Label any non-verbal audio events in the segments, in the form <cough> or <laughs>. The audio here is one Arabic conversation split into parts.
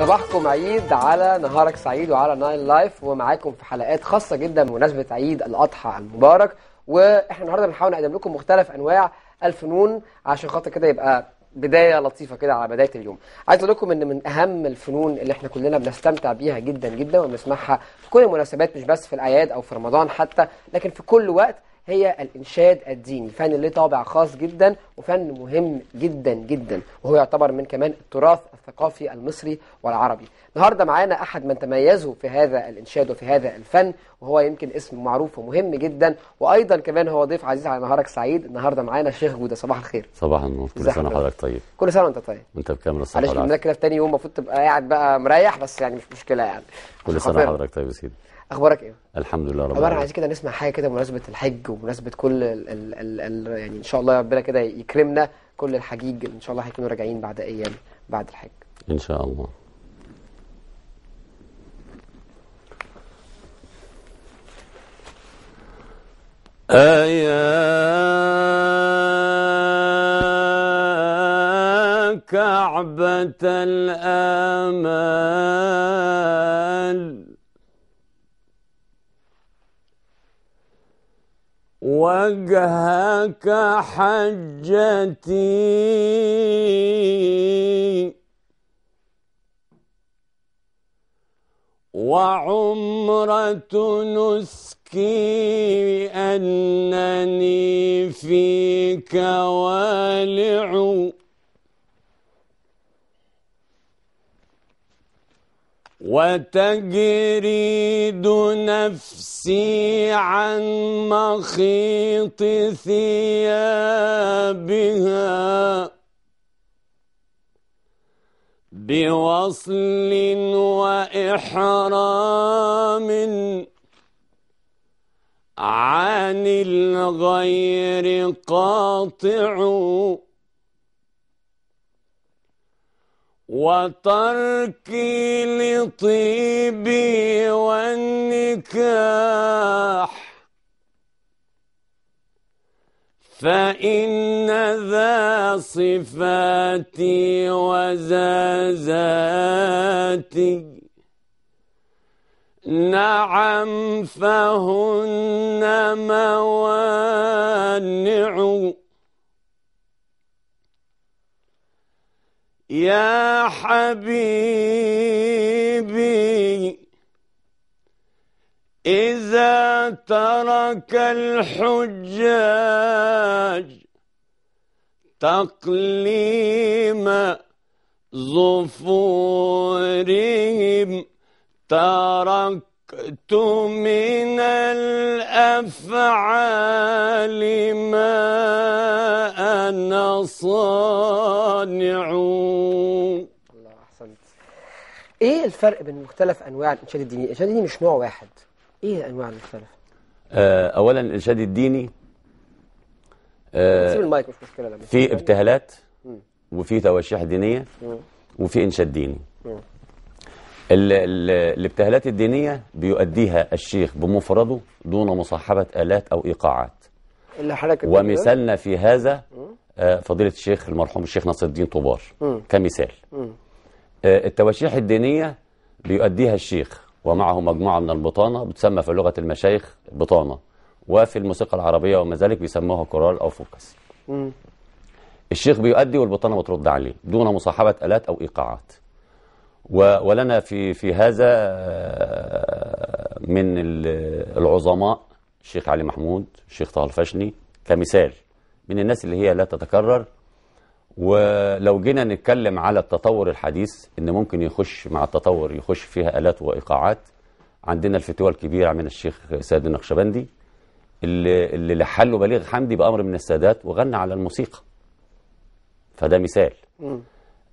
صباحكم عيد على نهارك سعيد وعلى ناين لايف ومعاكم في حلقات خاصه جدا بمناسبه عيد الاضحى المبارك واحنا النهارده بنحاول نقدم لكم مختلف انواع الفنون عشان خاطر كده يبقى بدايه لطيفه كده على بدايه اليوم عايز اقول لكم ان من اهم الفنون اللي احنا كلنا بنستمتع بيها جدا جدا وبنسمعها في كل المناسبات مش بس في الاعياد او في رمضان حتى لكن في كل وقت هي الإنشاد الديني فن له طابع خاص جدا وفن مهم جدا جدا وهو يعتبر من كمان التراث الثقافي المصري والعربي النهاردة معانا أحد من تميزوا في هذا الإنشاد وفي هذا الفن وهو يمكن اسم معروف ومهم جدا وأيضا كمان هو ضيف عزيز على نهارك سعيد النهاردة معانا الشيخ جودة صباح الخير صباح النور كل سنة حضرتك طيب كل سنة وأنت طيب وأنت بكامل الصحة معلش كده في تاني يوم المفروض تبقى قاعد بقى مريح بس يعني مش مشكلة يعني كل سنة حضرتك طيب يا سيدي اخبارك ايه الحمد لله رب العالمين عايزين كده نسمع حاجه كده بمناسبه الحج ومناسبه كل ال ال ال الـ يعني ان شاء الله ربنا كده يكرمنا كل الحجيج ان شاء الله هيكونوا راجعين بعد ايام بعد الحج ان شاء الله أيا كعبة الآمال وجهك حجتي وعمرة نسكي أنني فيك والع وتجريد نفسي عن مخيط ثيابها بوصل وإحرام عن الغير قاطع وتركي لطيبي والنكاح فإن ذا صفاتي وزازاتي نعم فهن موانع يا حبيبي إذا ترك الحجاج تقليم ظفورهم تركت من الأفعال ما أنا صانع الله أحسنت إيه الفرق بين مختلف أنواع الإنشاد الديني؟ الإنشاد الديني مش نوع واحد إيه الأنواع المختلفة؟ آه أولا الإنشاد الديني آه المايك مش مشكلة لا في ابتهالات وفي تواشيح دينية وفي إنشاد ديني الـ الـ الابتهالات الدينية بيؤديها الشيخ بمفرده دون مصاحبة آلات أو إيقاعات ومثالنا في هذا آه، فضيلة الشيخ المرحوم الشيخ نصر الدين طوبار كمثال آه، التواشيح الدينية بيؤديها الشيخ ومعه مجموعة من البطانة بتسمى في لغة المشايخ بطانة وفي الموسيقى العربية وما ذلك بيسموها كورال أو فوكس الشيخ بيؤدي والبطانة بترد عليه دون مصاحبة آلات أو إيقاعات ولنا في في هذا آه، من العظماء الشيخ علي محمود الشيخ طه الفشني كمثال من الناس اللي هي لا تتكرر ولو جينا نتكلم على التطور الحديث ان ممكن يخش مع التطور يخش فيها آلات وإيقاعات عندنا الفتوى الكبيرة من الشيخ سيد النقشبندي اللي, اللي لحله بليغ حمدي بأمر من السادات وغنى على الموسيقى فده مثال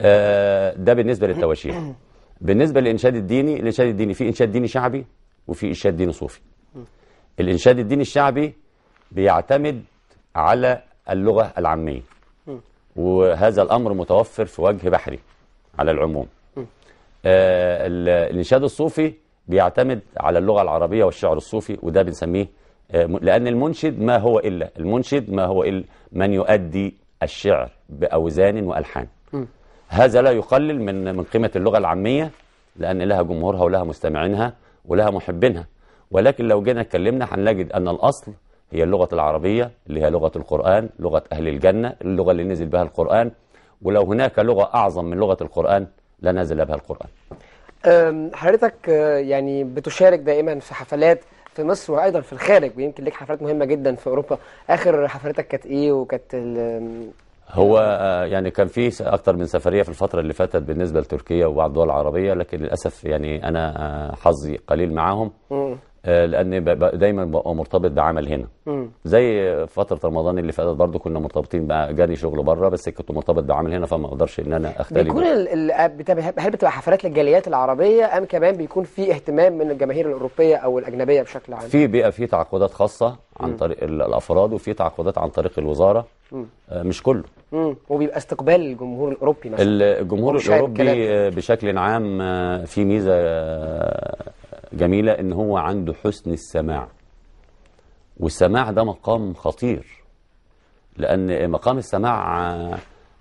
آه ده بالنسبة للتواشيح بالنسبة للإنشاد الديني الإنشاد الديني في إنشاد ديني شعبي وفي إنشاد ديني صوفي الإنشاد الديني الشعبي بيعتمد على اللغة العامية وهذا الأمر متوفر في وجه بحري على العموم آه، الإنشاد الصوفي بيعتمد على اللغة العربية والشعر الصوفي وده بنسميه آه، لأن المنشد ما هو إلا المنشد ما هو إلا من يؤدي الشعر بأوزان وألحان هذا لا يقلل من من قيمة اللغة العامية لأن لها جمهورها ولها مستمعينها ولها محبينها ولكن لو جينا اتكلمنا هنجد أن الأصل هي اللغة العربية اللي هي لغة القرآن لغة أهل الجنة اللغة اللي نزل بها القرآن ولو هناك لغة أعظم من لغة القرآن لنزل بها القرآن حضرتك أه، يعني بتشارك دائما في حفلات في مصر وايضا في الخارج ويمكن ليك حفلات مهمه جدا في اوروبا اخر حفلتك كانت ايه وكانت هو أه، يعني كان في اكتر من سفريه في الفتره اللي فاتت بالنسبه لتركيا وبعض الدول العربيه لكن للاسف يعني انا أه، حظي قليل معاهم آه، لان دايما ببقى مرتبط بعمل هنا زي فتره رمضان اللي فاتت برضو كنا مرتبطين بقى جاني شغل بره بس كنت مرتبط بعمل هنا فما اقدرش ان انا اختلف بيكون ال... آه، هل بتبقى حفلات للجاليات العربيه ام كمان بيكون في اهتمام من الجماهير الاوروبيه او الاجنبيه بشكل عام في بيبقى في تعاقدات خاصه عن طريق طريق الافراد وفي تعاقدات عن طريق الوزاره مم. آه، مش كله مم. وبيبقى استقبال الجمهور الاوروبي مثلا الجمهور الاوروبي بشكل عام في ميزه جميلة ان هو عنده حسن السماع والسماع ده مقام خطير لأن مقام السماع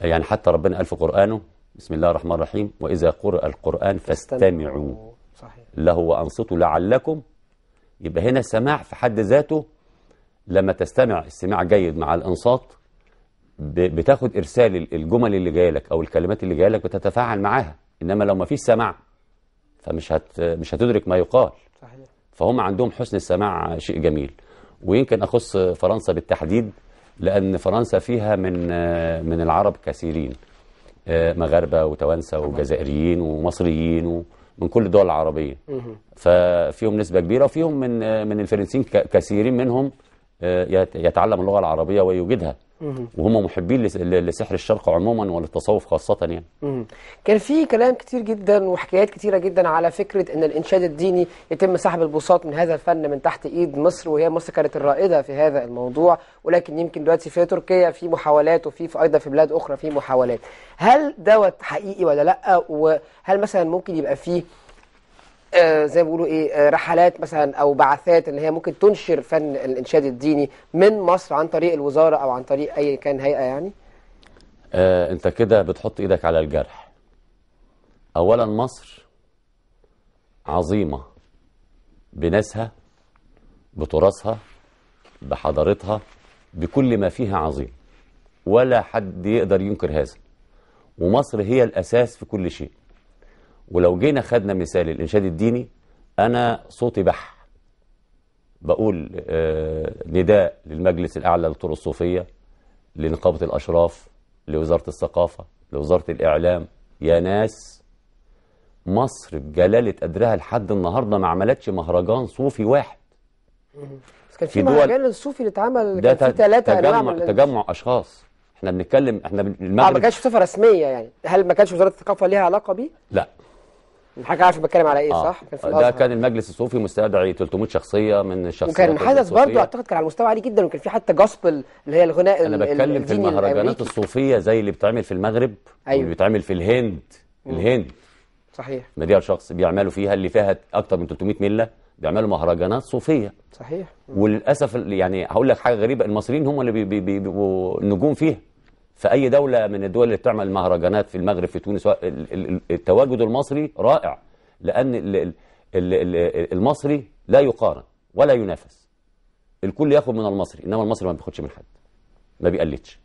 يعني حتى ربنا قال في قرآنه بسم الله الرحمن الرحيم وإذا قرأ القرآن فاستمعوا له وأنصتوا لعلكم يبقى هنا السماع في حد ذاته لما تستمع السماع جيد مع الانصات بتاخد ارسال الجمل اللي جايه لك او الكلمات اللي جايه لك بتتفاعل معاها انما لو ما فيش سماع فمش هت مش هتدرك ما يقال صحيح. فهم عندهم حسن السماع شيء جميل ويمكن أخص فرنسا بالتحديد لأن فرنسا فيها من من العرب كثيرين آه، مغاربة وتوانسة وجزائريين ومصريين ومن كل الدول العربية ففيهم نسبة كبيرة وفيهم من من الفرنسيين كثيرين منهم آه، يتعلم اللغة العربية ويوجدها وهم محبين لسحر الشرق عموما وللتصوف خاصة يعني كان في كلام كتير جدا وحكايات كتيرة جدا على فكرة ان الانشاد الديني يتم سحب البساط من هذا الفن من تحت ايد مصر وهي مصر كانت الرائدة في هذا الموضوع ولكن يمكن دلوقتي في تركيا في محاولات وفي في ايضا في بلاد اخرى في محاولات هل دوت حقيقي ولا لا وهل مثلا ممكن يبقى فيه آه، زي ما بيقولوا ايه آه، رحلات مثلا او بعثات ان هي ممكن تنشر فن الانشاد الديني من مصر عن طريق الوزاره او عن طريق اي كان هيئه يعني؟ آه انت كده بتحط ايدك على الجرح. اولا مصر عظيمه بناسها بتراثها بحضارتها بكل ما فيها عظيم. ولا حد يقدر ينكر هذا. ومصر هي الاساس في كل شيء. ولو جينا خدنا مثال الإنشاد الديني أنا صوتي بح بقول آه، نداء للمجلس الأعلى للطرق الصوفية لنقابة الأشراف لوزارة الثقافة لوزارة الإعلام يا ناس مصر بجلالة قدرها لحد النهاردة ما عملتش مهرجان صوفي واحد بس كان في مهرجان الصوفي اللي اتعمل كان في ثلاثة تجمع, تجمع أشخاص احنا بنتكلم احنا المغرب آه، ما كانش بصفة رسمية يعني هل ما كانش وزارة الثقافة ليها علاقة بيه؟ لا الحاج عارف بتكلم على ايه آه. صح؟ ده كان المجلس الصوفي مستدعي 300 شخصيه من الشخصيات وكان حدث برضه اعتقد كان على مستوى عالي جدا وكان في حتى جاسبل اللي هي الغناء انا بتكلم في المهرجانات الصوفيه زي اللي بتعمل في المغرب أيوه. واللي بتعمل في الهند مم. الهند صحيح مليار شخص بيعملوا فيها اللي فيها اكتر من 300 مله بيعملوا مهرجانات صوفيه صحيح وللاسف يعني هقول لك حاجه غريبه المصريين هم اللي بيبقوا بي بي بي النجوم فيها في اي دوله من الدول اللي بتعمل مهرجانات في المغرب في تونس التواجد المصري رائع لان المصري لا يقارن ولا ينافس الكل ياخد من المصري انما المصري ما بياخدش من حد ما بيقلدش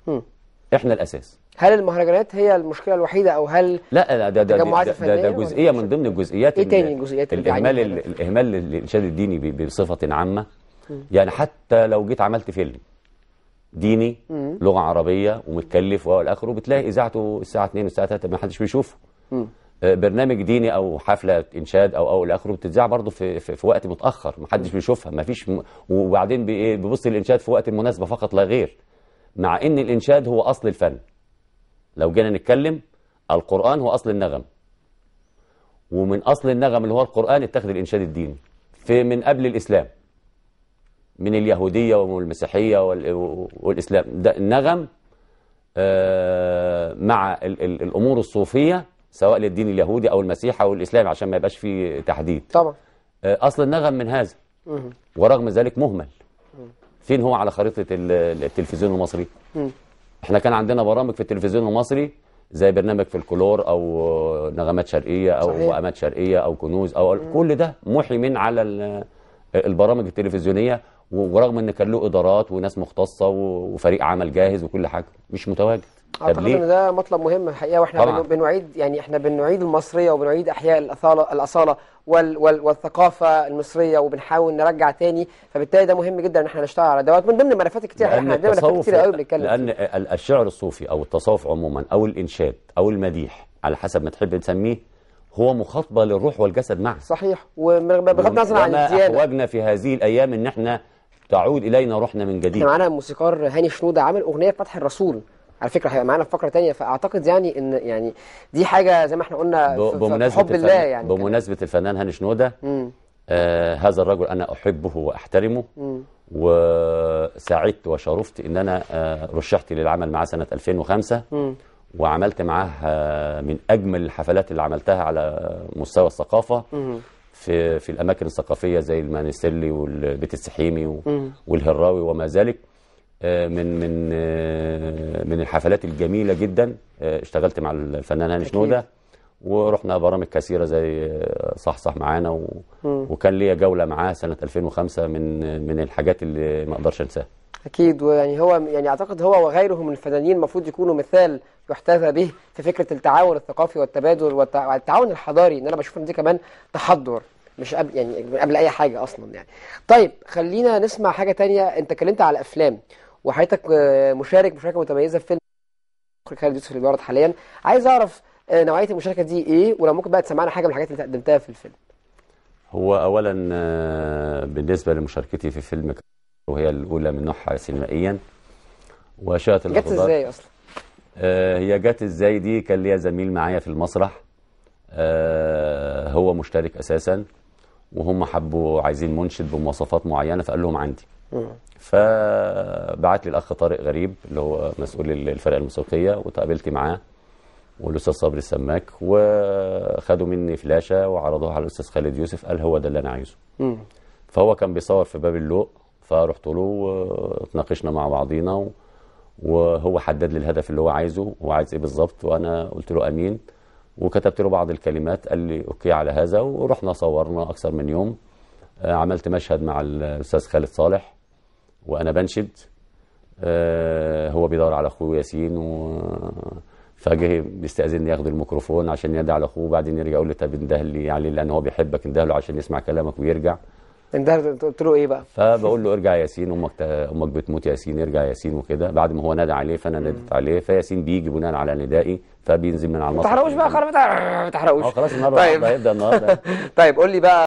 احنا الاساس هل المهرجانات هي المشكله الوحيده او هل لا لا ده ده ده, ده, ده جزئيه من ضمن الجزئيات ايه تاني الجزئيات الاهمال الاهمال للارشاد الديني بصفه عامه يعني حتى لو جيت عملت فيلم ديني مم. لغه عربيه ومتكلف والى اخره بتلاقي اذاعته الساعه 2 والساعه 3 ما حدش بيشوفه آه، برنامج ديني او حفله انشاد او او الى اخره بتتذاع برضه في, في, في وقت متاخر ما حدش بيشوفها ما فيش م... وبعدين إيه، بيبص الانشاد في وقت المناسبه فقط لا غير مع ان الانشاد هو اصل الفن لو جينا نتكلم القران هو اصل النغم ومن اصل النغم اللي هو القران اتخذ الانشاد الديني في من قبل الاسلام من اليهودية والمسيحية والإسلام ده النغم آه، مع الأمور الصوفية سواء للدين اليهودي أو المسيح أو الإسلام عشان ما يبقاش فيه تحديد طبعا آه، أصل النغم من هذا ورغم ذلك مهمل فين هو على خريطة التلفزيون المصري احنا كان عندنا برامج في التلفزيون المصري زي برنامج في الكلور او نغمات شرقيه او وقامات شرقيه او كنوز او كل ده محي من على البرامج التلفزيونيه ورغم ان كان له ادارات وناس مختصه وفريق عمل جاهز وكل حاجه مش متواجد اعتقد ان ده مطلب مهم الحقيقه واحنا طبعا. بنعيد يعني احنا بنعيد المصريه وبنعيد احياء الاصاله الاصاله وال وال والثقافه المصريه وبنحاول نرجع تاني فبالتالي ده مهم جدا ان احنا نشتغل على دوت من ضمن الملفات كتير احنا عندنا ملفات كتير قوي بنتكلم لان الشعر الصوفي او التصوف عموما او الانشاد او المديح على حسب ما تحب تسميه هو مخاطبه للروح والجسد معا صحيح وبغض النظر عن الزياده احوجنا في هذه الايام ان احنا تعود إلينا روحنا من جديد احنا معانا موسيقار هاني شنودة عمل أغنية فتح الرسول على فكره هيبقى معانا في فقره ثانيه فاعتقد يعني ان يعني دي حاجه زي ما احنا قلنا بمناسبه حب الله يعني بمناسبه الفنان هاني شنوده آه هذا الرجل انا احبه واحترمه وسعدت وشرفت ان انا آه رشحت للعمل معاه سنه 2005 مم. وعملت معاه آه، من اجمل الحفلات اللي عملتها على مستوى الثقافه مم. في في الاماكن الثقافيه زي المانيسيلي والبيت السحيمي والهراوي وما ذلك آه، من من آه، من الحفلات الجميله جدا آه، اشتغلت مع الفنان هاني شنوده ورحنا برامج كثيره زي آه، صحصح معانا و... وكان ليا جوله معاه سنه 2005 من من الحاجات اللي ما اقدرش انساها اكيد ويعني هو يعني اعتقد هو وغيره من الفنانين المفروض يكونوا مثال يحتذى به في فكره التعاون الثقافي والتبادل والتعاون الحضاري ان انا بشوف ان دي كمان تحضر مش قبل يعني قبل اي حاجه اصلا يعني طيب خلينا نسمع حاجه تانية انت اتكلمت على افلام وحياتك آه، مشارك مشاركه متميزه في فيلم خالد يوسف اللي بيعرض حاليا عايز اعرف آه، نوعيه المشاركه دي ايه ولو ممكن بقى تسمعنا حاجه من الحاجات اللي قدمتها في الفيلم هو اولا آه، بالنسبه لمشاركتي في فيلم وهي الاولى من نوعها سينمائيا وشاءت الاخضر جت ازاي اصلا آه، هي جت ازاي دي كان ليا زميل معايا في المسرح هو مشترك اساسا وهم حبوا عايزين منشد بمواصفات معينه فقال لهم عندي فبعت لي الاخ طارق غريب اللي هو مسؤول الفرقه الموسيقيه وتقابلت معاه والاستاذ صبري السماك وخدوا مني فلاشه وعرضوها على الاستاذ خالد يوسف قال هو ده اللي انا عايزه مم. فهو كان بيصور في باب اللوق فرحت له واتناقشنا مع بعضينا و... وهو حدد لي الهدف اللي هو عايزه هو عايز ايه بالظبط وانا قلت له امين وكتبت له بعض الكلمات قال لي اوكي على هذا ورحنا صورنا اكثر من يوم آه، عملت مشهد مع الاستاذ خالد صالح وانا بنشد آه، هو بيدور على اخوه ياسين و فجه بيستاذني ياخد الميكروفون عشان يدعي على اخوه وبعدين يرجع يقول لي طب انده لي يعني لان هو بيحبك انده له عشان يسمع كلامك ويرجع انده قلت له ايه بقى؟ فبقول له ارجع ياسين امك امك بتموت ياسين ارجع ياسين وكده بعد ما هو نادى عليه فانا ناديت عليه فياسين بيجي بناء على ندائي فبينزل من على المصر ما تحرقوش بقى خلاص ما تحرقوش اه، خلاص النهارده طيب هيبدا النهارده <laughs> طيب قول لي بقى